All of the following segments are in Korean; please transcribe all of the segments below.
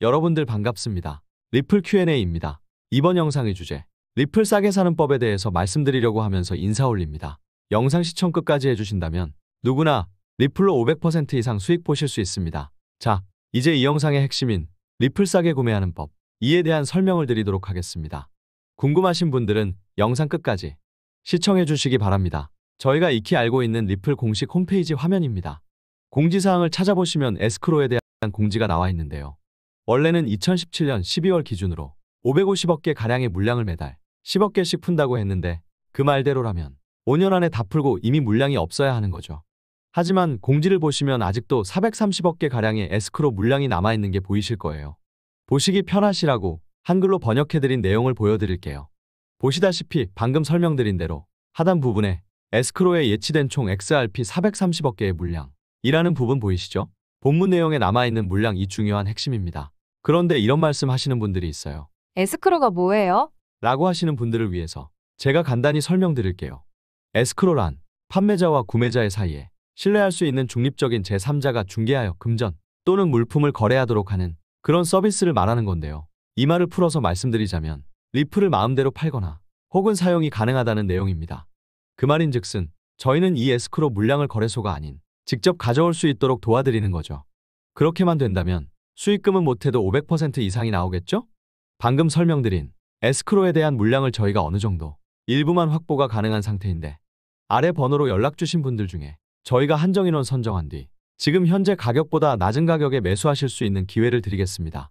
여러분들 반갑습니다. 리플 Q&A입니다. 이번 영상의 주제, 리플 싸게 사는 법에 대해서 말씀드리려고 하면서 인사 올립니다. 영상 시청 끝까지 해주신다면 누구나 리플로 500% 이상 수익 보실 수 있습니다. 자, 이제 이 영상의 핵심인 리플 싸게 구매하는 법, 이에 대한 설명을 드리도록 하겠습니다. 궁금하신 분들은 영상 끝까지 시청해 주시기 바랍니다. 저희가 익히 알고 있는 리플 공식 홈페이지 화면입니다. 공지사항을 찾아보시면 에스크로에 대한 공지가 나와 있는데요. 원래는 2017년 12월 기준으로 550억 개 가량의 물량을 매달 10억 개씩 푼다고 했는데 그 말대로라면 5년 안에 다 풀고 이미 물량이 없어야 하는 거죠. 하지만 공지를 보시면 아직도 430억 개 가량의 에스크로 물량이 남아있는 게 보이실 거예요. 보시기 편하시라고 한글로 번역해드린 내용을 보여드릴게요. 보시다시피 방금 설명드린 대로 하단 부분에 에스크로에 예치된 총 XRP 430억 개의 물량이라는 부분 보이시죠? 본문 내용에 남아있는 물량이 중요한 핵심입니다. 그런데 이런 말씀 하시는 분들이 있어요. 에스크로가 뭐예요? 라고 하시는 분들을 위해서 제가 간단히 설명드릴게요. 에스크로란 판매자와 구매자의 사이에 신뢰할 수 있는 중립적인 제3자가 중개하여 금전 또는 물품을 거래하도록 하는 그런 서비스를 말하는 건데요. 이 말을 풀어서 말씀드리자면 리플을 마음대로 팔거나 혹은 사용이 가능하다는 내용입니다. 그 말인즉슨 저희는 이 에스크로 물량을 거래소가 아닌 직접 가져올 수 있도록 도와드리는 거죠. 그렇게만 된다면 수익금은 못해도 500% 이상이 나오겠죠? 방금 설명드린 에스크로에 대한 물량을 저희가 어느 정도 일부만 확보가 가능한 상태인데 아래 번호로 연락 주신 분들 중에 저희가 한정인원 선정한 뒤 지금 현재 가격보다 낮은 가격에 매수하실 수 있는 기회를 드리겠습니다.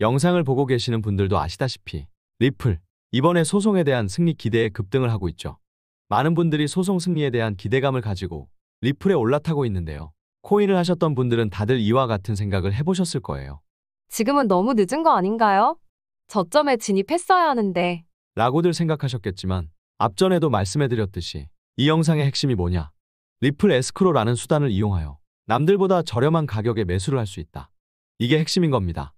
영상을 보고 계시는 분들도 아시다시피 리플 이번에 소송에 대한 승리 기대에 급등을 하고 있죠. 많은 분들이 소송 승리에 대한 기대감을 가지고 리플에 올라타고 있는데요. 코인을 하셨던 분들은 다들 이와 같은 생각을 해보셨을 거예요. 지금은 너무 늦은 거 아닌가요? 저점에 진입했어야 하는데. 라고들 생각하셨겠지만 앞전에도 말씀해드렸듯이 이 영상의 핵심이 뭐냐? 리플 에스크로라는 수단을 이용하여 남들보다 저렴한 가격에 매수를 할 수 있다. 이게 핵심인 겁니다.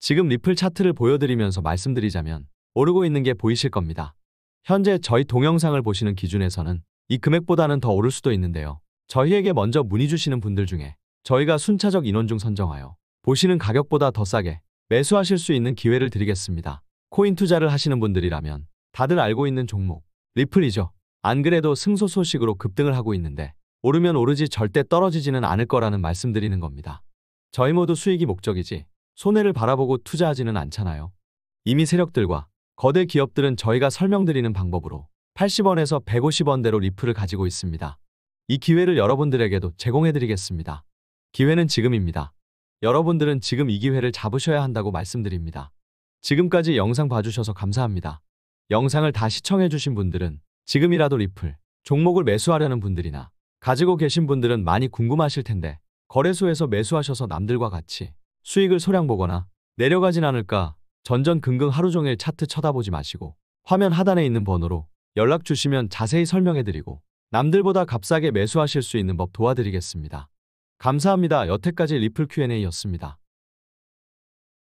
지금 리플 차트를 보여드리면서 말씀드리자면 오르고 있는 게 보이실 겁니다. 현재 저희 동영상을 보시는 기준에서는 이 금액보다는 더 오를 수도 있는데요. 저희에게 먼저 문의 주시는 분들 중에 저희가 순차적 인원 중 선정하여 보시는 가격보다 더 싸게 매수하실 수 있는 기회를 드리겠습니다. 코인 투자를 하시는 분들이라면 다들 알고 있는 종목, 리플이죠. 안 그래도 승소 소식으로 급등을 하고 있는데 오르면 오르지 절대 떨어지지는 않을 거라는 말씀드리는 겁니다. 저희 모두 수익이 목적이지 손해를 바라보고 투자하지는 않잖아요. 이미 세력들과 거대 기업들은 저희가 설명드리는 방법으로 80원에서 150원대로 리플을 가지고 있습니다. 이 기회를 여러분들에게도 제공해드리겠습니다. 기회는 지금입니다. 여러분들은 지금 이 기회를 잡으셔야 한다고 말씀드립니다. 지금까지 영상 봐주셔서 감사합니다. 영상을 다 시청해주신 분들은 지금이라도 리플, 종목을 매수하려는 분들이나 가지고 계신 분들은 많이 궁금하실 텐데 거래소에서 매수하셔서 남들과 같이 수익을 소량 보거나 내려가진 않을까 전전긍긍 하루 종일 차트 쳐다보지 마시고 화면 하단에 있는 번호로 연락 주시면 자세히 설명해드리고 남들보다 값싸게 매수하실 수 있는 법 도와드리겠습니다. 감사합니다. 여태까지 리플 Q&A였습니다.